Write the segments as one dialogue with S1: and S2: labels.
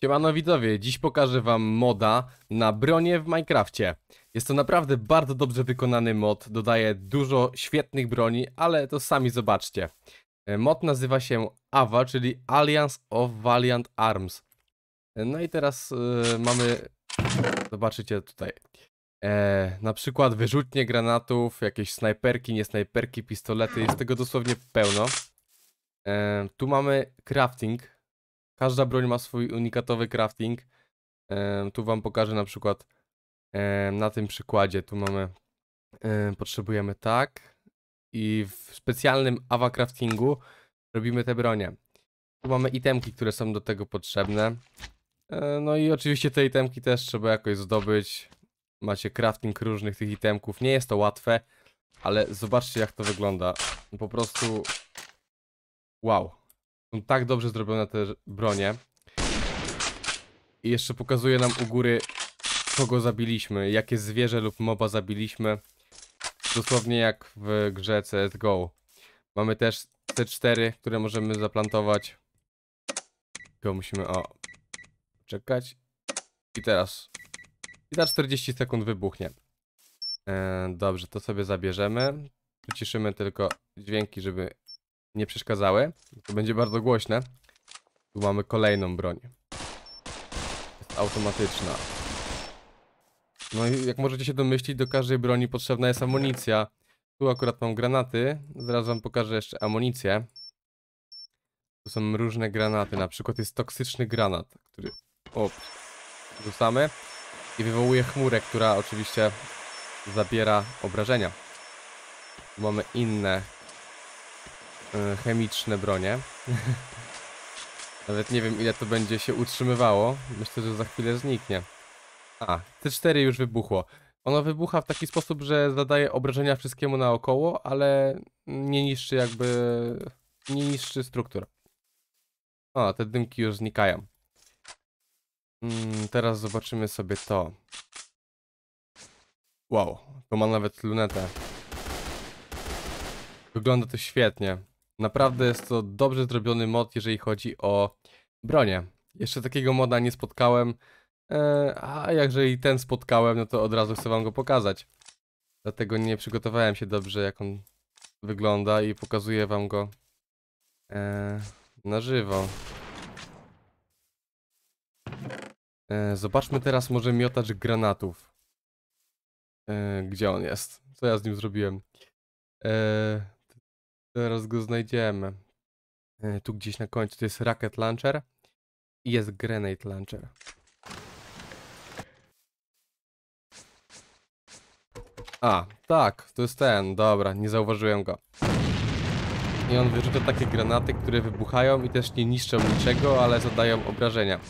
S1: Siemano widzowie, dziś pokażę wam moda na bronie w Minecrafcie. Jest to naprawdę bardzo dobrze wykonany mod, dodaje dużo świetnych broni, ale to sami zobaczcie. E, mod nazywa się AVA, czyli Alliance of Valiant Arms. E, no i teraz e, mamy, zobaczycie tutaj, e, na przykład wyrzutnie granatów, jakieś snajperki, niesnajperki, pistolety, jest tego dosłownie pełno. E, tu mamy crafting, Każda broń ma swój unikatowy crafting. E, tu wam pokażę na przykład e, na tym przykładzie. Tu mamy, e, potrzebujemy tak i w specjalnym AWA craftingu robimy te bronie. Tu mamy itemki, które są do tego potrzebne. No i oczywiście te itemki też trzeba jakoś zdobyć. Macie crafting różnych tych itemków. Nie jest to łatwe, ale zobaczcie jak to wygląda. Po prostu wow. Są tak dobrze zrobione te bronie. I jeszcze pokazuje nam u góry, kogo zabiliśmy, jakie zwierzę lub moba zabiliśmy. Dosłownie jak w grze CSGO. Mamy też C4, które możemy zaplantować. Tylko musimy, o, czekać. I teraz. I za 40 sekund wybuchnie. Eee, dobrze, to sobie zabierzemy. Przyciszymy tylko dźwięki, żeby nie przeszkadzały. To będzie bardzo głośne. Tu mamy kolejną broń. Jest automatyczna. No i jak możecie się domyślić, do każdej broni potrzebna jest amunicja. Tu akurat mam granaty. Zaraz wam pokażę jeszcze amunicję. Tu są różne granaty. Na przykład jest toksyczny granat, który... O, rzucamy. I wywołuje chmurę, która oczywiście zabiera obrażenia. Tu mamy inne E, chemiczne bronie. Nawet nie wiem ile to będzie się utrzymywało. Myślę, że za chwilę zniknie. A, T4 już wybuchło. Ono wybucha w taki sposób, że zadaje obrażenia wszystkiemu naokoło, ale nie niszczy jakby... nie niszczy struktur. A, te dymki już znikają. Mm, teraz zobaczymy sobie to. Wow, to ma nawet lunetę. Wygląda to świetnie. Naprawdę jest to dobrze zrobiony mod, jeżeli chodzi o bronię. Jeszcze takiego moda nie spotkałem, e, a jakże i ten spotkałem, no to od razu chcę wam go pokazać. Dlatego nie przygotowałem się dobrze, jak on wygląda i pokazuję wam go e, na żywo. E, zobaczmy teraz może miotacz granatów. Gdzie on jest? Co ja z nim zrobiłem? Zaraz go znajdziemy. E, tu gdzieś na końcu to jest Rocket Launcher i jest Grenade Launcher. A, tak, to jest ten, dobra, nie zauważyłem go. I on wyrzuca takie granaty, które wybuchają i też nie niszczą niczego, ale zadają obrażenia.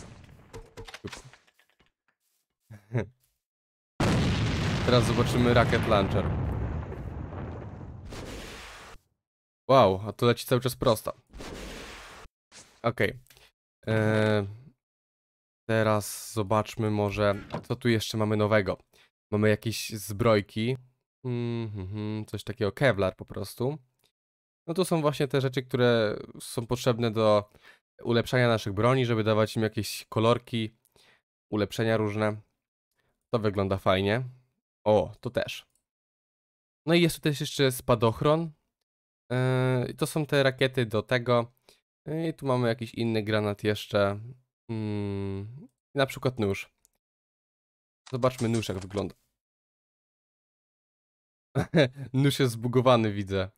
S1: Teraz zobaczymy Rocket Launcher. Wow, a to leci cały czas prosto. Okej. Okay. Eee, teraz zobaczmy może, co tu jeszcze mamy nowego. Mamy jakieś zbrojki. Mm -hmm, coś takiego, kevlar po prostu. No to są właśnie te rzeczy, które są potrzebne do ulepszania naszych broni, żeby dawać im jakieś kolorki, ulepszenia różne. To wygląda fajnie. O, to też. No i jest tu też jeszcze spadochron, Yy, to są te rakiety do tego. E, I tu mamy jakiś inny granat jeszcze. Yy, na przykład nóż. Zobaczmy nóż jak wygląda. nóż jest zbugowany widzę.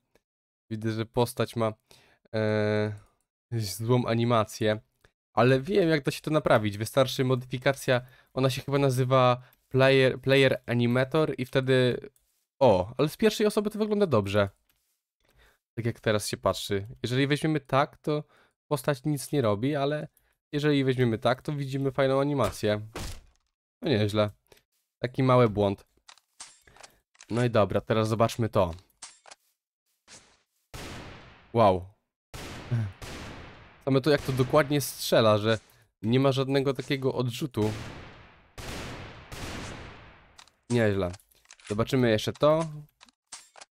S1: Widzę, że postać ma yy, złą animację. Ale wiem jak da się to naprawić. Wystarczy modyfikacja. Ona się chyba nazywa player, player animator i wtedy... O, ale z pierwszej osoby to wygląda dobrze tak jak teraz się patrzy. Jeżeli weźmiemy tak, to postać nic nie robi, ale jeżeli weźmiemy tak, to widzimy fajną animację. No nieźle. Taki mały błąd. No i dobra, teraz zobaczmy to. Wow. Same to jak to dokładnie strzela, że nie ma żadnego takiego odrzutu. Nieźle. Zobaczymy jeszcze to.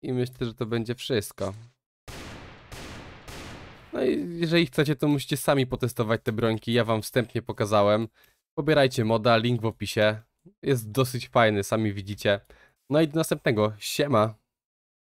S1: I myślę, że to będzie wszystko. No i jeżeli chcecie, to musicie sami potestować te brońki. Ja wam wstępnie pokazałem. Pobierajcie moda, link w opisie. Jest dosyć fajny, sami widzicie. No i do następnego. Siema!